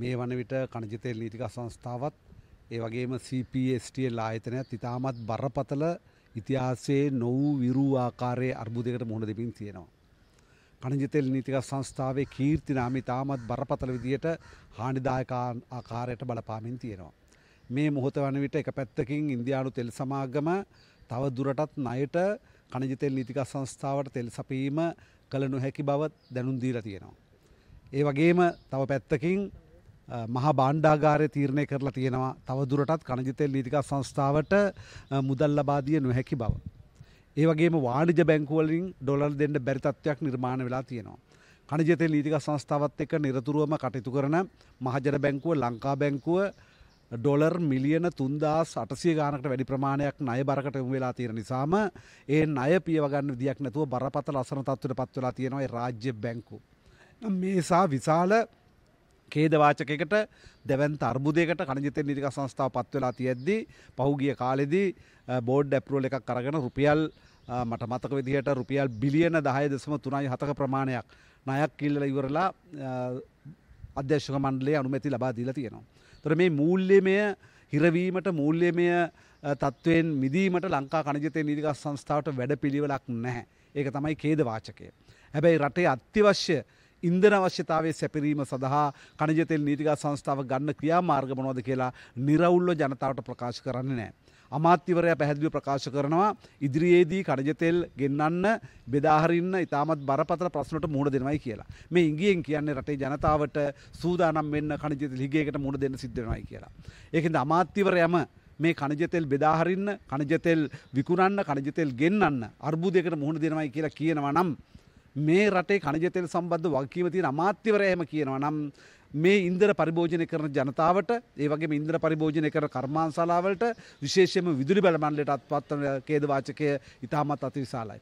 මේ වන විට කණජතෙල් නීතික සංස්ථාවත් ඒ වගේම CPSTL ආයතනයත් ඉතාමත් බරපතල ඉතිහාසයේ නොවූ විරූ ආකාරයේ අර්බුදයකට මුහුණ දෙමින් තියෙනවා. කණජතෙල් නීතික සංස්ථාවේ කීර්ති නාම ඉතාමත් බරපතල විදියට හානිදායක ආකාරයට බලපාමින් තියෙනවා. මේ මොහොත වන විට එක පැත්තකින් ඉන්දියානු තෙල් සමාගම තව දුරටත් ණයට කණජතෙල් නීතික සංස්ථාවට තෙල් සපීම කළ නොහැකි බව දැනුම් දීලා තියෙනවා. ඒ වගේම තව පැත්තකින් මහා බාණ්ඩාගාරය තීරණය කරලා තියෙනවා තවදුරටත් කණජිතෙල් නීතිකා සංස්ථාවට මුදල් ලබාදිය නොහැකි බව. ඒ වගේම වාණිජ බැංකුවලින් ඩොලර් දෙන්න බැරි තත්ත්වයක් නිර්මාණය වෙලා තියෙනවා. කණජිතෙල් නීතිකා සංස්ථාවත් එක්ක නිරතුරුවම කටයුතු කරන මහජන බැංකුව ලංකා බැංකුව ඩොලර් මිලියන තුන්දස් අටසිය ගානකට වැඩි ප්‍රමාණයක් ණය බරකට එමු වෙලා තියෙන නිසාම ඒ ණය පියවගන්න විදියක් නැතුව බරපතල අසරණ තත්ත්වයට පත් වෙලා තියෙනවා ඒ රාජ්‍ය බැංකු. මේසා විශාල කේදවාචකයකට දැවන් තර්බුදයකට කණජිත නිතික සංස්ථාව පත්වෙලා තියද්දී පහුගිය කාලෙදී බෝඩ් ඇප්රෝල එකක් කරගෙන රුපියල් මට මතක විදිහට රුපියල් බිලියන දහය දෙසම තුනයි හතක ප්‍රමාණයක් නයක් කිල්ල ඉවරලා අධ්‍යශක මණ්ඩලේ අනුමැති ලබා දීලා තියෙනවා. තොර මේ මූල්්‍යමය හිරවීමට මූල්්‍යමය තත්ත්වයෙන් මිදීමට ලංකා කණජතය නිදික සංස්ථාවට වැඩ පිළිවෙලක් නැහැ. ඒක තමයි කේදවාචකය. හැබැයි රටේ අත්‍යවශ්‍ය ඉන්දන අවශ්‍යතාවය සැපිරීම සඳහා කනජතෙල් නීතිගා සංස්ථාව ගන්න ක්‍රියා මාර්ගමනෝද කියලා නිරවුල්ල ජනතාවට ප්‍රකාශ කරන්න නෑ. අමාත්‍යවරය පැහැදිලි ප්‍රකාශ කරනවා ඉදිරියේදී කඩජතෙල් ගෙන්න්න බෙදාහරන්න ඉතාමත් බරපතර ප්‍රශ්නට මුණ දෙනවයි කියලා. මේ ඉංගියෙන් කියන්නේ රටේ ජනතාවට සූදානම් වෙන්න කණජත ලිගේකට මුණ දෙන්න සිද්ධනයි කියලා. ඒකද අමාත්‍යවරයම මේ කණජතෙල් බෙදාහරන්න කණජතෙල් විකුණන්න කණජතෙල් ගෙන්න්න අර්බුදයකට මුහුණ දෙනවයි කියලා කියනවා නම්. මේ රටේ කණජතෙල් සම්බන්ධ වගකීම තියෙන අමාත්‍යවරයම කියනවා නම් මේ ඉන්දර පරිභෝජනය කරන ජනතාවට ඒවගේ ඉන්ද්‍ර පරිභෝජනය කර කර්මාන්සාලාවලට විශේෂම විදුරි බැලමන්ලට අත්පත්වන කේදවාචකය ඉතාමත් අතිවිශාලයි.